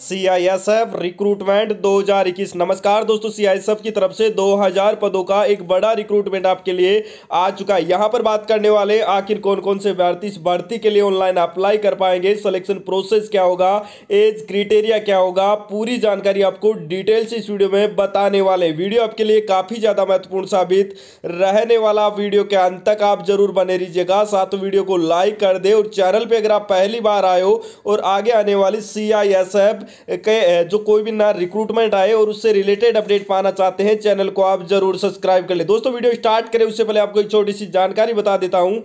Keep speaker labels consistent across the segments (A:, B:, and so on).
A: CISF recruitment 2021 नमस्कार दोस्तों CISF की तरफ से 2000 पदों का एक बड़ा रिक्रूटमेंट आपके लिए आ चुका है यहां पर बात करने वाले आखिर कौन कौन से अभ्यर्थी इस भर्ती के लिए ऑनलाइन अप्लाई कर पाएंगे सिलेक्शन प्रोसेस क्या होगा एज क्रिटेरिया क्या होगा पूरी जानकारी आपको डिटेल से इस वीडियो में बताने वाले वीडियो आपके लिए काफ़ी ज़्यादा महत्वपूर्ण साबित रहने वाला वीडियो के अंत तक आप जरूर बने रहिएगा साथ वीडियो को लाइक कर दे और चैनल पर अगर आप पहली बार आए हो और आगे आने वाली सी आई एस एफ के जो कोई भी ना रिक्रूटमेंट आए और उससे रिलेटेड अपडेट पाना चाहते हैं चैनल को आप जरूर सब्सक्राइब कर ले दोस्तों वीडियो स्टार्ट करें उससे पहले आपको एक छोटी सी जानकारी बता देता हूँ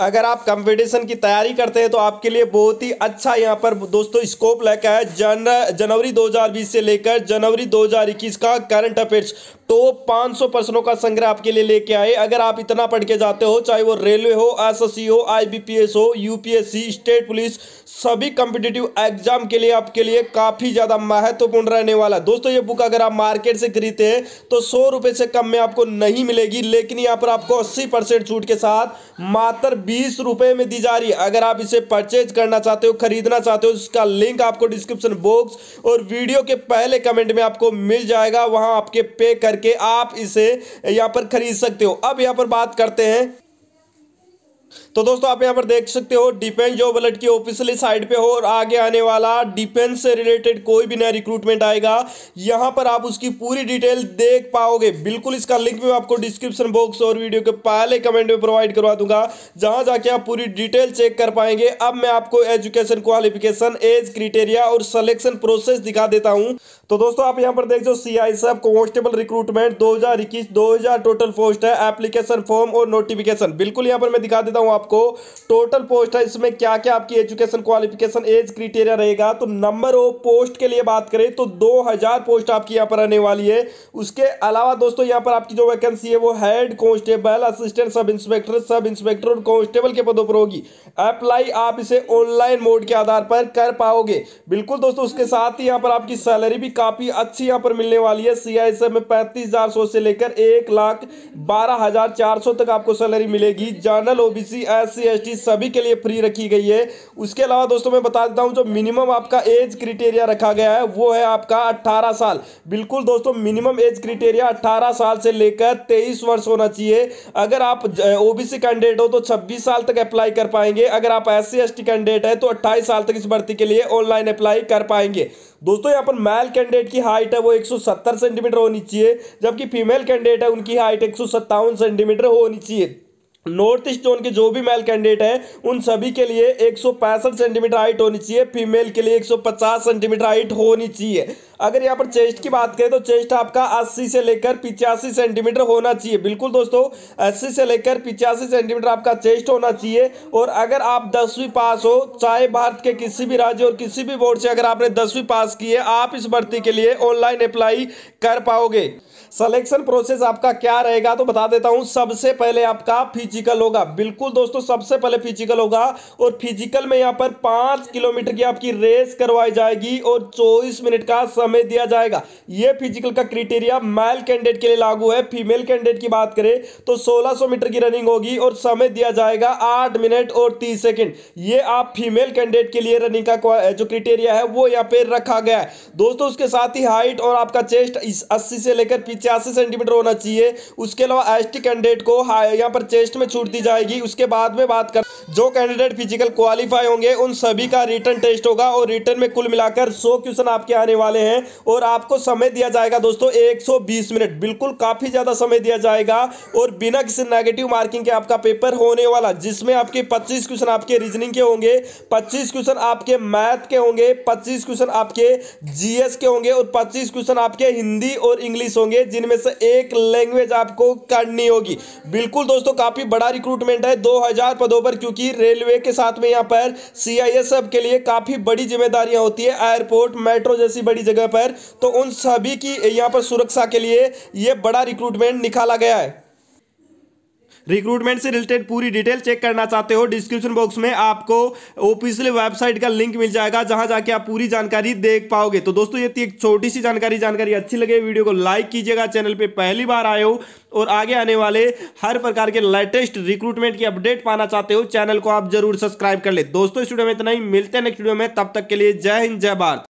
A: अगर आप कंपटीशन की तैयारी करते हैं तो आपके लिए बहुत ही अच्छा यहाँ पर दोस्तों स्कोप लेकर है जन जनवरी 2020 से लेकर जनवरी 2021 का करंट अफेयर्स टॉप तो 500 प्रश्नों का संग्रह आपके लिए लेके आए अगर आप इतना पढ़ के जाते हो चाहे वो रेलवे हो एसएससी हो आईबीपीएस हो यूपीएससी स्टेट पुलिस सभी कंपिटेटिव एग्जाम के लिए आपके लिए काफ़ी ज़्यादा महत्वपूर्ण रहने वाला है दोस्तों ये बुक अगर आप मार्केट से खरीदते हैं तो सौ से कम में आपको नहीं मिलेगी लेकिन यहाँ पर आपको अस्सी छूट के साथ मात्र बीस रुपए में दी जा रही है अगर आप इसे परचेज करना चाहते हो खरीदना चाहते हो इसका लिंक आपको डिस्क्रिप्शन बॉक्स और वीडियो के पहले कमेंट में आपको मिल जाएगा वहां आपके पे करके आप इसे यहां पर खरीद सकते हो अब यहां पर बात करते हैं तो दोस्तों आप यहाँ पर देख सकते हो डिफेंस जॉब अलर्ट की ऑफिशियली साइड पे हो और आगे आने वाला डिफेंस से रिलेटेड कोई भी नया रिक्रूटमेंट आएगा यहाँ पर आप उसकी पूरी डिटेल देख पाओगे बिल्कुल इसका लिंक भी आपको डिस्क्रिप्शन बॉक्स और वीडियो के पहले कमेंट में प्रोवाइड करवा दूंगा जहाँ जाके आप पूरी डिटेल चेक कर पाएंगे अब मैं आपको एजुकेशन क्वालिफिकेशन एज क्रिटेरिया और सलेक्शन प्रोसेस दिखा देता हूँ तो दोस्तों आप यहाँ पर देख दो सी आई सब कॉन्स्टेबल रिक्रूटमेंट दो हजार टोटल पोस्ट है एप्लीकेशन फॉर्म और नोटिफिकेशन बिल्कुल यहाँ पर मैं दिखा देता हूँ आप आपको टोटल पोस्ट है इसमें क्या क्या आपकी एजुकेशन क्वालिफिकेशन एज क्रिटेरिया रहेगा तो नंबर ऑफ पोस्ट के लिए बात करें तो 2000 पोस्ट आपकी यहाँ पर रहने वाली है उसके अलावा दोस्तों यहाँ पर आपकी जो वैकेंसी है वो head constable assistant sub inspector sub inspector और कॉन्स्टेबल के पदों पर होगी अप्लाई आप इसे ऑनलाइन मोड के आधार पर कर पाओगे बिल्कुल दोस्तों उसके साथ ही यहाँ पर आपकी सैलरी भी काफ़ी अच्छी यहाँ पर मिलने वाली है सी में पैंतीस से लेकर एक लाख बारह हजार चार सौ तक आपको सैलरी मिलेगी जनरल ओबीसी एस सी सभी के लिए फ्री रखी गई है उसके अलावा दोस्तों मैं बता देता हूँ जो मिनिमम आपका एज क्रिटेरिया रखा गया है वो है आपका अट्ठारह साल बिल्कुल दोस्तों मिनिमम एज क्रिटेरिया अट्ठारह साल से लेकर तेईस वर्ष होना चाहिए अगर आप ओबीसी कैंडिडेट हो तो छब्बीस साल तक अप्लाई कर पाएंगे पाएंगे अगर आप एस सी कैंडिडेट है तो अट्ठाईस साल तक इस भर्ती के लिए ऑनलाइन अप्लाई कर पाएंगे दोस्तों यहाँ पर मेल कैंडिडेट की हाइट है वो 170 सेंटीमीटर होनी चाहिए जबकि फीमेल कैंडिडेट है उनकी हाइट एक सेंटीमीटर होनी चाहिए नॉर्थ ईस्ट जोन के जो भी मेल कैंडिडेट हैं उन सभी के लिए एक सेंटीमीटर हाइट होनी चाहिए फीमेल के लिए 150 सेंटीमीटर हाइट होनी चाहिए अगर यहाँ पर चेस्ट की बात करें तो चेस्ट आपका अस्सी से लेकर पिचासी सेंटीमीटर होना चाहिए बिल्कुल दोस्तों 80 से लेकर पिचासी सेंटीमीटर आपका चेस्ट होना चाहिए और अगर आप दसवीं पास हो चाहे भारत के किसी भी राज्य और किसी भी बोर्ड से अगर आपने दसवीं पास की है आप इस भर्ती के लिए ऑनलाइन अप्लाई कर पाओगे सिलेक्शन प्रोसेस आपका क्या रहेगा तो बता देता हूँ सबसे पहले आपका फिजिकल होगा बिल्कुल दोस्तों सबसे पहले फिजिकल होगा और फिजिकल में यहां पर पांच किलोमीटर की आपकी रेस करवाई जाएगी और चौबीस मिनट का समय हमें दिया जाएगा यह फिजिकल का क्रिटेरिया मेल कैंडिडेट के लिए लागू है फीमेल कैंडिडेट की बात करें तो 1600 मीटर की रनिंग होगी और समय दिया जाएगा आठ मिनट और तीस सेकेंड यह आप फीमेल कैंडिडेट के लिए रनिंग का जो क्रिटेरिया है वो यहाँ पे रखा गया है दोस्तों उसके साथ ही हाइट और आपका चेस्ट अस्सी से लेकर पिचासी सेंटीमीटर होना चाहिए उसके अलावा एस कैंडिडेट को यहाँ पर चेस्ट में छूट दी जाएगी उसके बाद में बात कर जो कैंडिडेट फिजिकल क्वालिफाई होंगे उन सभी का रिटर्न टेस्ट होगा और रिटर्न में कुल मिलाकर 100 क्वेश्चन आपके आने वाले हैं और आपको समय दिया जाएगा दोस्तों 120 मिनट बिल्कुल काफ़ी ज़्यादा समय दिया जाएगा और बिना किसी नेगेटिव मार्किंग के आपका पेपर होने वाला जिसमें आपके पच्चीस क्वेश्चन आपके रीजनिंग के होंगे पच्चीस क्वेश्चन आपके मैथ के होंगे पच्चीस क्वेश्चन आपके जी के होंगे और पच्चीस क्वेश्चन आपके हिंदी और इंग्लिश होंगे जिनमें से एक लैंग्वेज आपको करनी होगी बिल्कुल दोस्तों काफ़ी बड़ा रिक्रूटमेंट है दो पदों पर क्योंकि क्योंकि रेलवे के साथ में यहाँ पर सी के लिए काफ़ी बड़ी जिम्मेदारियाँ होती है एयरपोर्ट मेट्रो जैसी बड़ी जगह पर तो उन सभी की यहाँ पर सुरक्षा के लिए ये बड़ा रिक्रूटमेंट निकाला गया है रिक्रूटमेंट से रिलेटेड पूरी डिटेल चेक करना चाहते हो डिस्क्रिप्शन बॉक्स में आपको ऑफिशियल वेबसाइट का लिंक मिल जाएगा जहां जाके आप पूरी जानकारी देख पाओगे तो दोस्तों ये थी एक छोटी सी जानकारी जानकारी अच्छी लगे वीडियो को लाइक कीजिएगा चैनल पर पहली बार आए हो और आगे आने वाले हर प्रकार के लेटेस्ट रिक्रूटमेंट की अपडेट पाना चाहते हो चैनल को आप जरूर सब्सक्राइब कर ले दोस्तों स्टूडियो में इतना ही मिलते हैं नेक्स्ट वीडियो में तब तक के लिए जय हिंद जय भारत